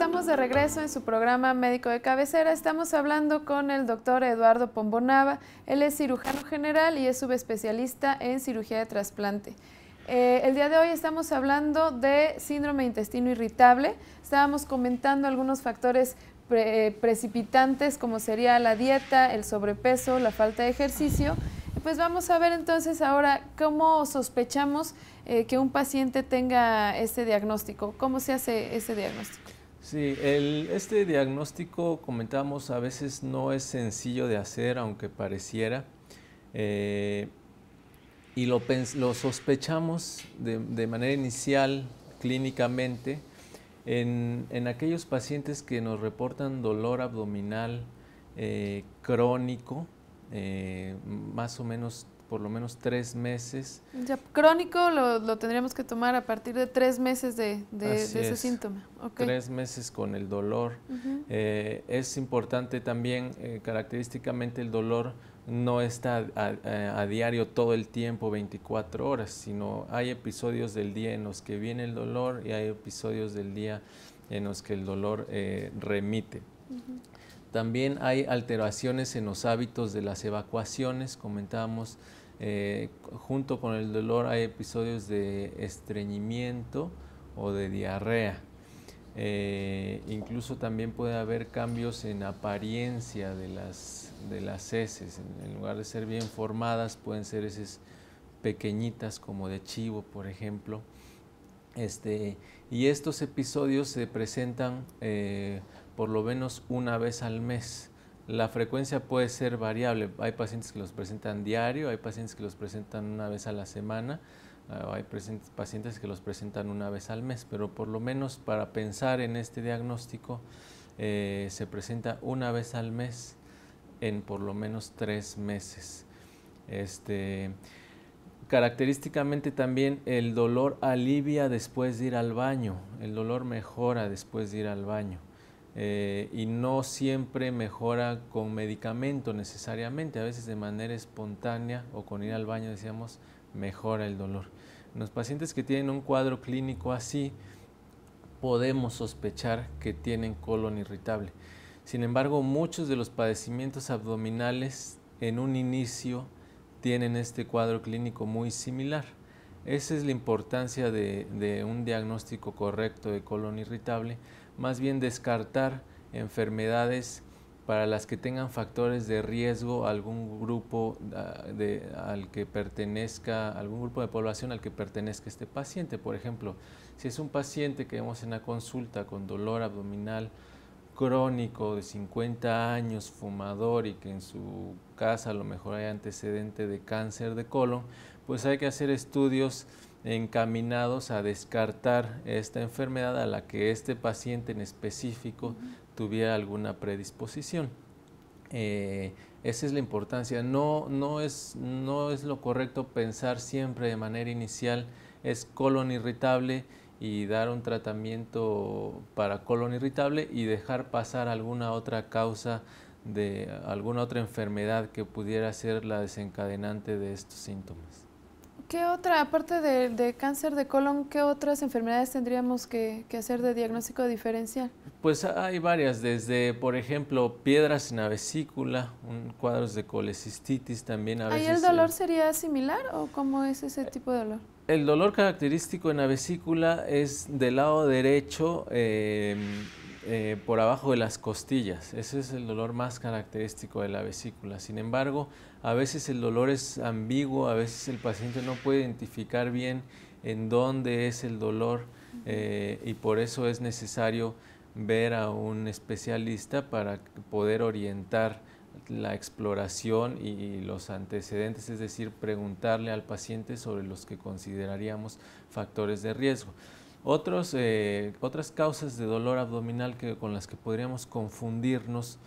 estamos de regreso en su programa Médico de Cabecera. Estamos hablando con el doctor Eduardo Pombonava. Él es cirujano general y es subespecialista en cirugía de trasplante. Eh, el día de hoy estamos hablando de síndrome de intestino irritable. Estábamos comentando algunos factores eh, precipitantes como sería la dieta, el sobrepeso, la falta de ejercicio. Pues vamos a ver entonces ahora cómo sospechamos eh, que un paciente tenga este diagnóstico. ¿Cómo se hace ese diagnóstico? Sí, el, este diagnóstico, comentamos, a veces no es sencillo de hacer, aunque pareciera. Eh, y lo, sospechamos de, manera inicial clínicamente en, aquellos pacientes que nos reportan dolor abdominal eh, crónico, eh, más o menos por lo menos tres meses. Ya, crónico lo, tendríamos que tomar a partir de tres meses de, ese síntoma. Tres meses con el dolor. Eh, es importante también, eh, característicamente el dolor no está a, diario todo el tiempo, 24 horas, sino hay episodios del día en los que viene el dolor y hay episodios del día en los que el dolor eh, remite. También hay alteraciones en los hábitos de las evacuaciones, comentábamos eh, junto con el dolor hay episodios de estreñimiento o de diarrea. Eh, incluso también puede haber cambios en apariencia de las, heces. En lugar de ser bien formadas, pueden ser heces pequeñitas como de chivo, por ejemplo. Este, y estos episodios se presentan eh, por lo menos una vez al mes. La frecuencia puede ser variable. Hay pacientes que los presentan diario, hay pacientes que los presentan una vez a la semana, ah, hay pacientes que los presentan una vez al mes, pero por lo menos para pensar en este diagnóstico eh, se presenta una vez al mes en por lo menos tres meses. Este, característicamente también el dolor alivia después de ir al baño, el dolor mejora después de ir al baño. Eh, y no siempre mejora con medicamento necesariamente, a veces de manera espontánea o con ir al baño, decíamos, mejora el dolor. los pacientes que tienen un cuadro clínico así, podemos sospechar que tienen colon irritable. Sin embargo, muchos de los padecimientos abdominales en un inicio tienen este cuadro clínico muy similar. Esa es la importancia de un diagnóstico correcto de colon irritable más bien descartar enfermedades para las que tengan factores de riesgo algún grupo ah, de, al que pertenezca, algún grupo de población al que pertenezca este paciente. Por ejemplo, si es un paciente que vemos en la consulta con dolor abdominal crónico de 50 años, fumador y que en su casa a lo mejor hay antecedente de cáncer de colon, pues hay que hacer estudios encaminados a descartar esta enfermedad a la que este paciente en específico tuviera alguna predisposición. Eh, esa es la importancia. No, es, no es lo correcto pensar siempre de manera inicial es colon irritable y dar un tratamiento para colon irritable y dejar pasar alguna otra causa de alguna otra enfermedad que pudiera ser la desencadenante de estos síntomas. ¿Qué otra, aparte de, cáncer de colon, qué otras enfermedades tendríamos que, hacer de diagnóstico diferencial? Pues hay varias, desde, por ejemplo, piedras en la vesícula, un, cuadros de colecistitis también a veces. ¿Ahí el dolor sería similar o cómo es ese tipo de dolor? El dolor característico en la vesícula es del lado derecho, eh, eh, por abajo de las costillas. Ese es el dolor más característico de la vesícula. Sin embargo, a veces el dolor es ambiguo, a veces el paciente no puede identificar bien en dónde es el dolor eh, y por eso es necesario ver a un especialista para poder orientar la exploración y, los antecedentes, es decir, preguntarle al paciente sobre los que consideraríamos factores de riesgo. Otros, eh, otras causas de dolor abdominal que, con las que podríamos confundirnos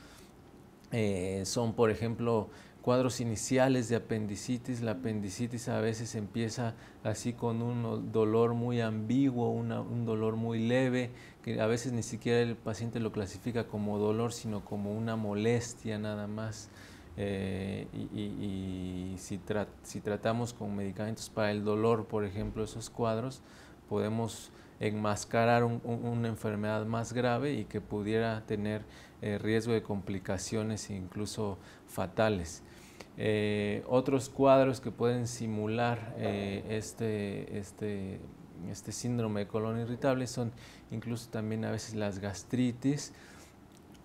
eh, son, por ejemplo, cuadros iniciales de apendicitis. La apendicitis a veces empieza así con un dolor muy ambiguo, una, un dolor muy leve, que a veces ni siquiera el paciente lo clasifica como dolor, sino como una molestia nada más. Eh, y, si, si tratamos con medicamentos para el dolor, por ejemplo, esos cuadros, podemos enmascarar una enfermedad más grave y que pudiera tener eh, riesgo de complicaciones incluso fatales. Eh, otros cuadros que pueden simular eh, este, este, este síndrome de colon irritable son incluso también a veces las gastritis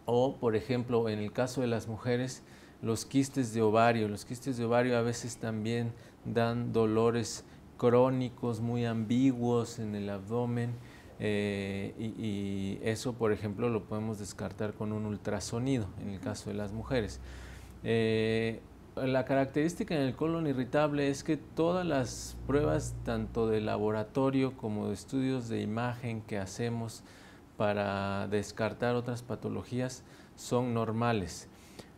o, por ejemplo, en el caso de las mujeres, los quistes de ovario. Los quistes de ovario a veces también dan dolores crónicos, muy ambiguos en el abdomen. Eh, y, eso, por ejemplo, lo podemos descartar con un ultrasonido en el caso de las mujeres. Eh, la característica en el colon irritable es que todas las pruebas, tanto de laboratorio como de estudios de imagen que hacemos para descartar otras patologías, son normales.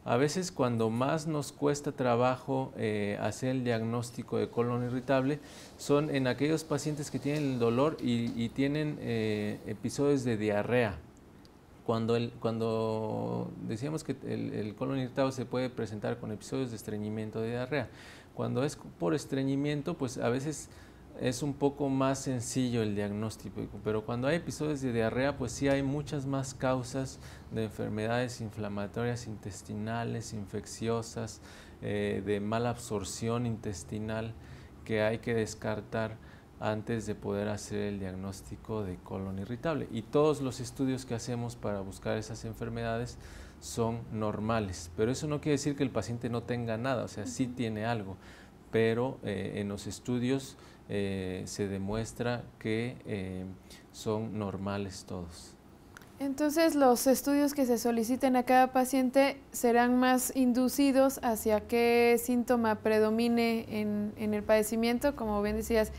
A veces cuando más nos cuesta trabajo eh, hacer el diagnóstico de colon irritable son en aquellos pacientes que tienen el dolor y, tienen eh, episodios de diarrea. Cuando, cuando decíamos que el, el colon irritable se puede presentar con episodios de estreñimiento de diarrea. Cuando es por estreñimiento, pues a veces es un poco más sencillo el diagnóstico, pero cuando hay episodios de diarrea, pues sí hay muchas más causas de enfermedades inflamatorias intestinales, infecciosas, eh, de mala absorción intestinal que hay que descartar antes de poder hacer el diagnóstico de colon irritable. Y todos los estudios que hacemos para buscar esas enfermedades son normales, pero eso no quiere decir que el paciente no tenga nada, o sea, sí tiene algo pero eh, en los estudios eh, se demuestra que eh, son normales todos. Entonces, los estudios que se soliciten a cada paciente serán más inducidos hacia qué síntoma predomine en, el padecimiento, como bien decías,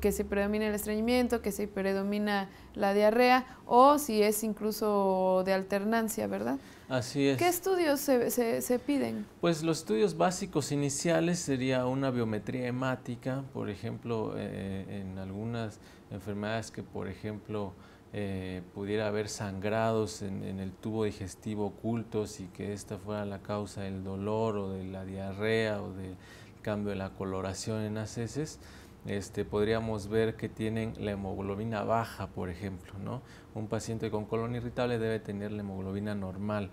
que se predomina el estreñimiento, que se predomina la diarrea, o si es incluso de alternancia, ¿verdad? ¿Qué estudios se, se, se, piden? Pues los estudios básicos iniciales sería una biometría hemática, por ejemplo, eh, eh, en algunas enfermedades que, por ejemplo, eh, pudiera haber sangrados en, en, el tubo digestivo ocultos y que esta fuera la causa del dolor o de la diarrea o del cambio de la coloración en las heces. Este, podríamos ver que tienen la hemoglobina baja, por ejemplo. Un paciente con colon irritable debe tener la hemoglobina normal.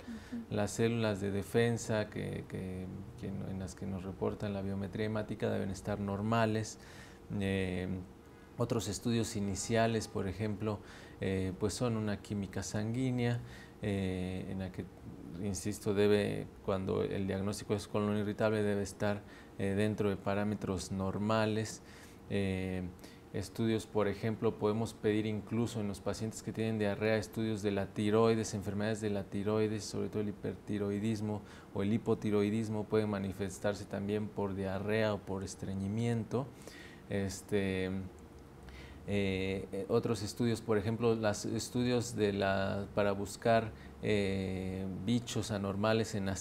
Las células de defensa que, en las que nos reportan la biometría hemática deben estar normales. Eh, otros estudios iniciales, por ejemplo, eh, pues son una química sanguínea eh, en la que, insisto, debe, cuando el diagnóstico es colon irritable, debe estar dentro de parámetros normales. Eh, estudios, por ejemplo, podemos pedir incluso en los pacientes que tienen diarrea estudios de la tiroides, enfermedades de la tiroides, sobre todo el hipertiroidismo o el hipotiroidismo pueden manifestarse también por diarrea o por estreñimiento. Este, eh, otros estudios, por ejemplo, los estudios de la, para buscar eh, bichos anormales en las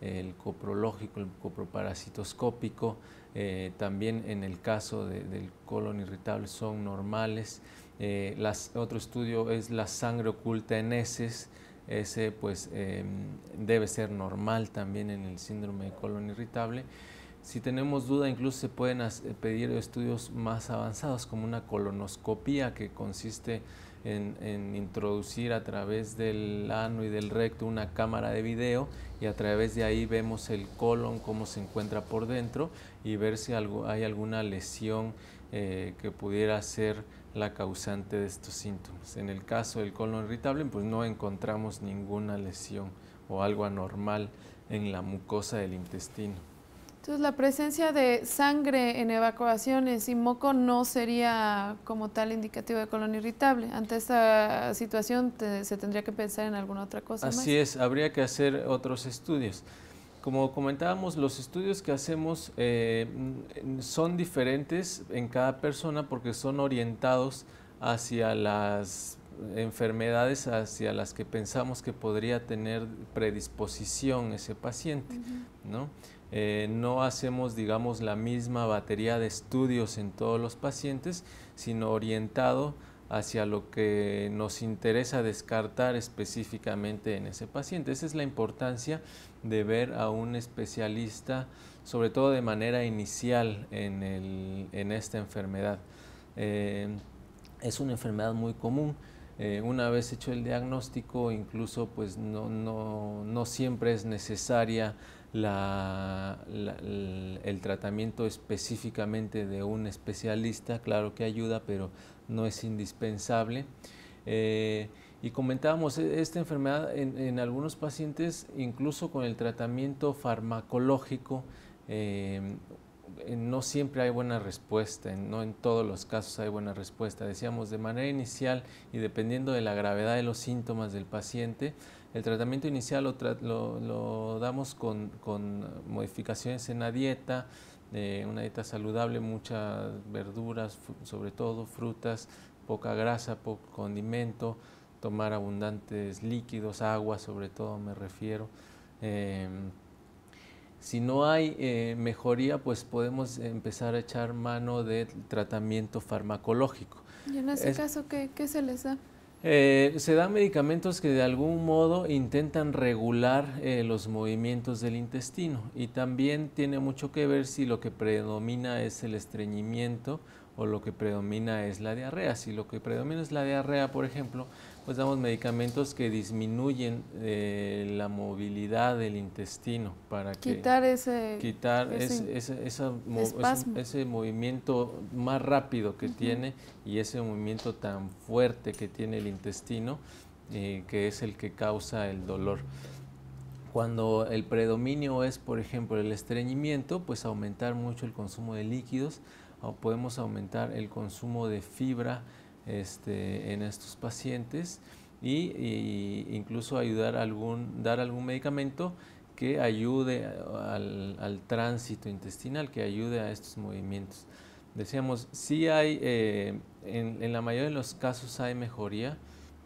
el coprológico, el coproparasitoscópico, eh, también en el caso del colon irritable son normales. Eh, otro estudio es la sangre oculta en heces, ese pues em, debe ser normal también en el síndrome de colon irritable. Si tenemos duda, incluso se pueden pedir estudios más avanzados, como una colonoscopía que consiste en, introducir a través del ano y del recto una cámara de video y a través de ahí vemos el colon, cómo se encuentra por dentro y ver si algo, hay alguna lesión eh, que pudiera ser la causante de estos síntomas. En el caso del colon irritable, pues no encontramos ninguna lesión o algo anormal en la mucosa del intestino. Entonces, la presencia de sangre en evacuaciones y moco no sería como tal indicativo de colon irritable. Ante esta situación se tendría que pensar en alguna otra cosa. Así es, habría que hacer otros estudios. Como comentábamos, los estudios que hacemos eh, son diferentes en cada persona porque son orientados hacia las enfermedades hacia las que pensamos que podría tener predisposición ese paciente. Eh, ¿no? hacemos, digamos, la misma batería de estudios en todos los pacientes, sino orientado hacia lo que nos interesa descartar específicamente en ese paciente. Esa es la importancia de ver a un especialista, sobre todo de manera inicial en, esta enfermedad. Eh, es una enfermedad muy común. Eh, una vez hecho el diagnóstico, incluso pues no siempre es necesaria el tratamiento específicamente de un especialista, claro que ayuda, pero no es indispensable. Eh, y comentábamos, e, esta enfermedad en, algunos pacientes, incluso con el tratamiento farmacológico, eh, no siempre hay buena respuesta, no en todos los casos hay buena respuesta. Decíamos, de manera inicial y dependiendo de la gravedad de los síntomas del paciente, el tratamiento inicial lo, lo, damos con, con, modificaciones en la dieta, eh, una dieta saludable, muchas verduras, sobre todo frutas, poca grasa, poco condimento, tomar abundantes líquidos, agua sobre todo me refiero. Em, si no hay eh, mejoría, pues podemos empezar a echar mano del tratamiento farmacológico. ¿Y en ese caso ¿qué, qué se les da? Eh, se dan medicamentos que de algún modo intentan regular eh, los movimientos del intestino y también tiene mucho que ver si lo que predomina es el estreñimiento o lo que predomina es la diarrea. Si lo que predomina es la diarrea, por ejemplo, pues damos medicamentos que disminuyen eh, la movilidad del intestino para quitar ese quitar ese, movimiento más rápido que tiene y ese movimiento tan fuerte que tiene el intestino eh, que es el que causa el dolor. Cuando el predominio es, por ejemplo, el estreñimiento, pues aumentar mucho el consumo de líquidos, o podemos aumentar el consumo de fibra, este, en estos pacientes y, incluso ayudar algún, dar algún medicamento que ayude al, tránsito intestinal, que ayude a estos movimientos. Decíamos, sí hay, eh, en, en, la mayoría de los casos hay mejoría,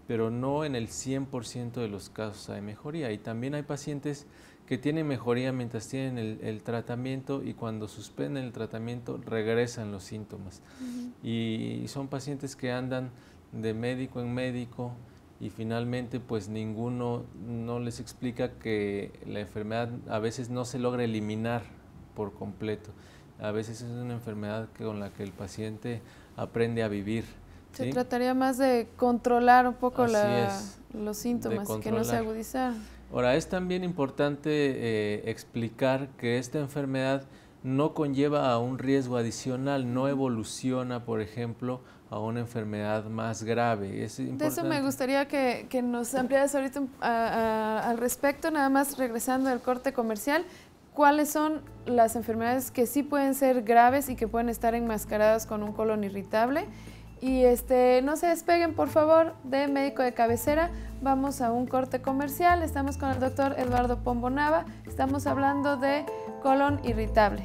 pero no en el 100% de los casos hay mejoría. Y también hay pacientes que tienen mejoría mientras tienen el, tratamiento y cuando suspenden el tratamiento regresan los síntomas. y, son pacientes que andan de médico en médico y finalmente pues ninguno no les explica que la enfermedad a veces no se logra eliminar por completo. A veces es una enfermedad con la que el paciente aprende a vivir se trataría más de controlar un poco los síntomas, que no se agudizar. Ahora, es también importante eh, explicar que esta enfermedad no conlleva a un riesgo adicional, no evoluciona, por ejemplo, a una enfermedad más grave. Es de eso me gustaría que, nos ampliaras ahorita al respecto, nada más regresando al corte comercial, cuáles son las enfermedades que sí pueden ser graves y que pueden estar enmascaradas con un colon irritable y este, no se despeguen, por favor, de médico de cabecera. Vamos a un corte comercial. Estamos con el doctor Eduardo Pombonava. Estamos hablando de colon irritable.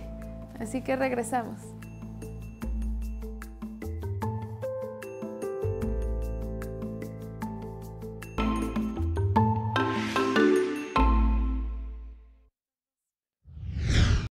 Así que regresamos.